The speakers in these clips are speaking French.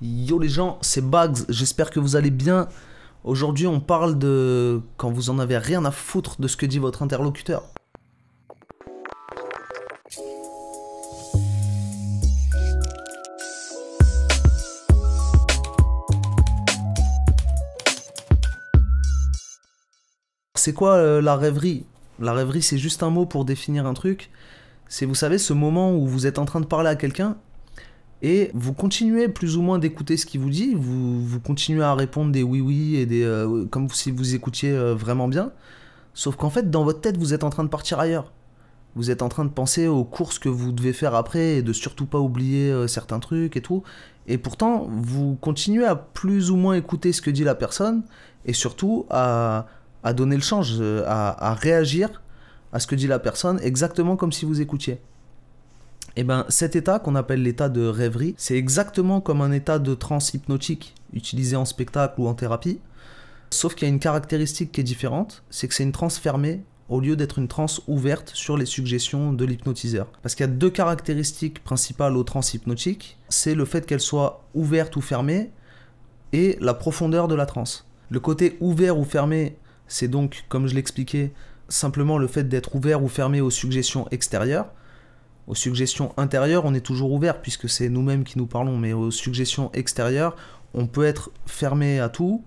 Yo les gens, c'est Bags, j'espère que vous allez bien. Aujourd'hui on parle de quand vous en avez rien à foutre de ce que dit votre interlocuteur. C'est quoi euh, la rêverie La rêverie c'est juste un mot pour définir un truc. C'est vous savez ce moment où vous êtes en train de parler à quelqu'un et vous continuez plus ou moins d'écouter ce qu'il vous dit, vous, continuez à répondre des oui oui et des euh, comme si vous écoutiez euh, vraiment bien, sauf qu'en fait dans votre tête vous êtes en train de partir ailleurs. Vous êtes en train de penser aux courses que vous devez faire après et de surtout pas oublier euh, certains trucs et tout. Et pourtant, vous continuez à plus ou moins écouter ce que dit la personne et surtout à, donner le change, à, à réagir à ce que dit la personne exactement comme si vous écoutiez. Et eh bien cet état qu'on appelle l'état de rêverie, c'est exactement comme un état de transe hypnotique utilisé en spectacle ou en thérapie, sauf qu'il y a une caractéristique qui est différente, c'est que c'est une transe fermée au lieu d'être une transe ouverte sur les suggestions de l'hypnotiseur. Parce qu'il y a deux caractéristiques principales aux trans hypnotiques, c'est le fait qu'elle soit ouverte ou fermée et la profondeur de la transe. Le côté ouvert ou fermé, c'est donc, comme je l'expliquais, simplement le fait d'être ouvert ou fermé aux suggestions extérieures, aux suggestions intérieures, on est toujours ouvert puisque c'est nous-mêmes qui nous parlons, mais aux suggestions extérieures, on peut être fermé à tout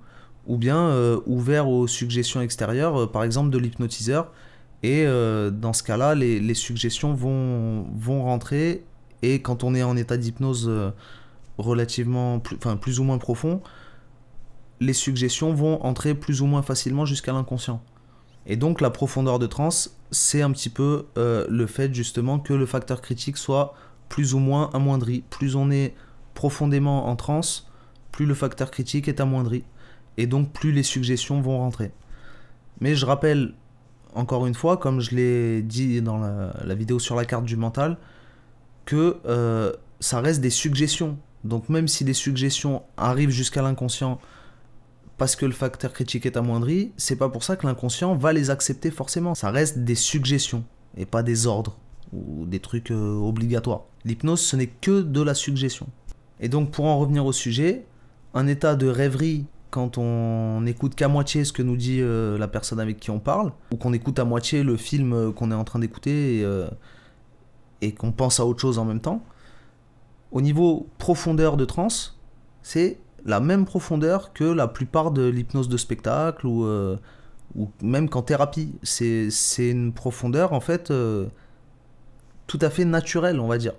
ou bien euh, ouvert aux suggestions extérieures, euh, par exemple de l'hypnotiseur. Et euh, dans ce cas-là, les, suggestions vont, vont rentrer. Et quand on est en état d'hypnose relativement, plus ou moins profond, les suggestions vont entrer plus ou moins facilement jusqu'à l'inconscient. Et donc la profondeur de transe, c'est un petit peu euh, le fait justement que le facteur critique soit plus ou moins amoindri. Plus on est profondément en transe, plus le facteur critique est amoindri. Et donc plus les suggestions vont rentrer. Mais je rappelle, encore une fois, comme je l'ai dit dans la, vidéo sur la carte du mental, que euh, ça reste des suggestions. Donc même si les suggestions arrivent jusqu'à l'inconscient, parce que le facteur critique est amoindri, c'est pas pour ça que l'inconscient va les accepter forcément. Ça reste des suggestions et pas des ordres ou des trucs euh, obligatoires. L'hypnose, ce n'est que de la suggestion. Et donc pour en revenir au sujet, un état de rêverie quand on n'écoute qu'à moitié ce que nous dit euh, la personne avec qui on parle, ou qu'on écoute à moitié le film euh, qu'on est en train d'écouter et, et qu'on pense à autre chose en même temps, au niveau profondeur de transe, c'est la même profondeur que la plupart de l'hypnose de spectacle ou, euh, même qu'en thérapie. C'est une profondeur en fait euh, tout à fait naturelle, on va dire.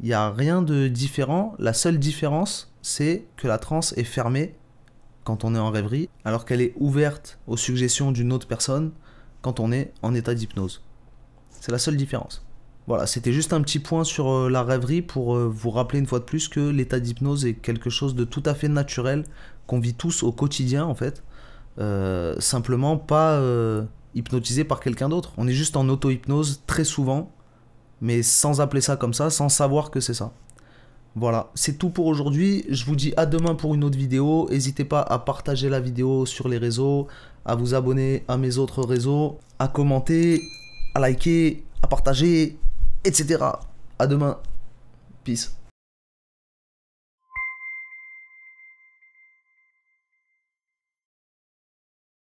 Il n'y a rien de différent. La seule différence, c'est que la transe est fermée quand on est en rêverie, alors qu'elle est ouverte aux suggestions d'une autre personne quand on est en état d'hypnose. C'est la seule différence. Voilà, c'était juste un petit point sur euh, la rêverie pour euh, vous rappeler une fois de plus que l'état d'hypnose est quelque chose de tout à fait naturel qu'on vit tous au quotidien en fait. Euh, simplement pas hypnotisé par quelqu'un d'autre. On est juste en auto-hypnose très souvent, mais sans appeler ça comme ça, sans savoir que c'est ça. Voilà, c'est tout pour aujourd'hui. Je vous dis à demain pour une autre vidéo. N'hésitez pas à partager la vidéo sur les réseaux, à vous abonner à mes autres réseaux, à commenter, à liker, à partager, etc. À demain. Peace.